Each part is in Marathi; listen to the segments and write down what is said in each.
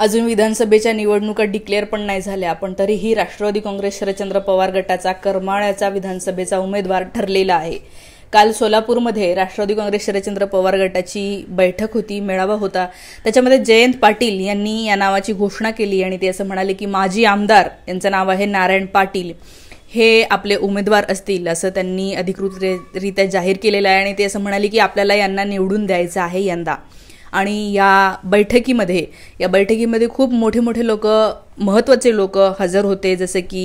अजून विधानसभेच्या निवडणुका डिक्लेअर पण नाही झाल्या पण तरीही राष्ट्रवादी काँग्रेस शरदचंद्र पवार गटाचा करमाळ्याचा विधानसभेचा उमेदवार ठरलेला आहे काल सोलापूरमध्ये राष्ट्रवादी काँग्रेस शरदचंद्र पवार गटाची बैठक होती मेळावा होता त्याच्यामध्ये जयंत पाटील यांनी या नावाची घोषणा केली आणि ते असं म्हणाले की माजी आमदार यांचं नाव आहे नारायण पाटील हे आपले उमेदवार असतील असं त्यांनी अधिकृतरित्या जाहीर केलेलं आहे आणि ते असं म्हणाले की आपल्याला यांना निवडून द्यायचं आहे यंदा आणि या बैठकीमध्ये या बैठकीमध्ये खूप मोठे मोठे लोक महत्त्वाचे लोक हजर होते जसे की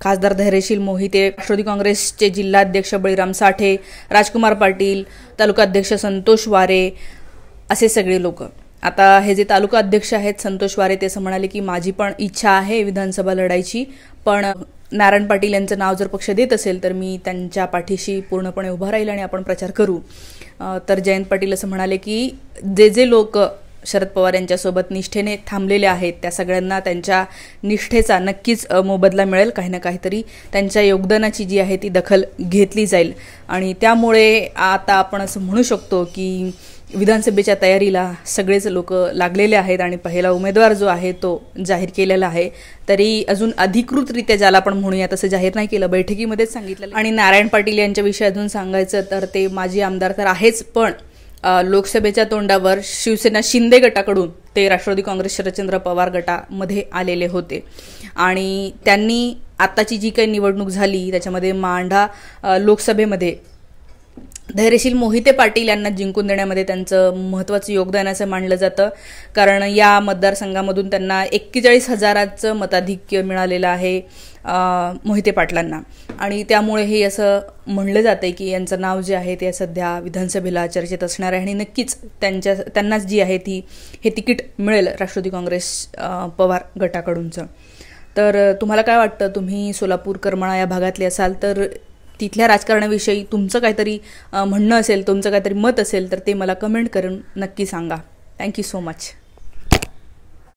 खासदार धैर्यशील मोहिते राष्ट्रवादी काँग्रेसचे जिल्हाध्यक्ष बळीराम साठे राजकुमार पाटील तालुकाध्यक्ष संतोष वारे असे सगळे लोक आता हे जे तालुका अध्यक्ष आहेत संतोष वारे ते असं म्हणाले की माझी पण इच्छा आहे विधानसभा लढायची पण नारायण पाटील यांचं नाव जर पक्ष देत असेल तर मी त्यांच्या पाठीशी पूर्णपणे उभा राहील आणि आपण प्रचार करू तर जयंत पाटील असं म्हणाले की जे जे लोक शरद पवार यांच्यासोबत निष्ठेने थांबलेले आहेत त्या सगळ्यांना त्यांच्या निष्ठेचा नक्कीच मोबदला मिळेल काही ना काहीतरी त्यांच्या योगदानाची जी आहे ती दखल घेतली जाईल आणि त्यामुळे आता आपण असं म्हणू शकतो की विधानसभेच्या तयारीला सगळेच लोक लागलेले आहेत आणि पहिला उमेदवार जो आहे तो जाहीर केलेला आहे तरी अजून अधिकृतरित्या ज्याला आपण म्हणूया तसं जाहीर नाही केलं बैठकीमध्येच सांगितलं आणि नारायण पाटील यांच्याविषयी अजून सांगायचं तर ते माजी आमदार तर आहेच पण लोकसभेच्या तोंडावर शिवसेना शिंदे गटाकडून ते राष्ट्रवादी काँग्रेस शरदचंद्र पवार गटामध्ये आलेले होते आणि त्यांनी आत्ताची जी काही निवडणूक झाली त्याच्यामध्ये मांढा लोकसभेमध्ये धैर्यशील मोहिते पाटील यांना जिंकून देण्यामध्ये त्यांचं महत्त्वाचं योगदान असं मानलं जातं कारण या मतदारसंघामधून त्यांना एक्केचाळीस हजाराचं मताधिक्य मिळालेलं आहे मोहिते पाटलांना आणि त्यामुळे हे असं म्हणलं जातं की यांचं नाव जे आहे ते सध्या विधानसभेला चर्चेत असणार आहे आणि नक्कीच त्यांच्या त्यांनाच जी आहे ती हे तिकीट मिळेल राष्ट्रवादी काँग्रेस पवार गटाकडूनचं तर तुम्हाला काय वाटतं तुम्ही सोलापूर करमाळा या भागातले असाल तर तिथल्या राजकारणाविषयी तुमचं काहीतरी म्हणणं असेल तुमचं काहीतरी मत असेल तर ते मला कमेंट करून नक्की सांगा थँक्यू सो मच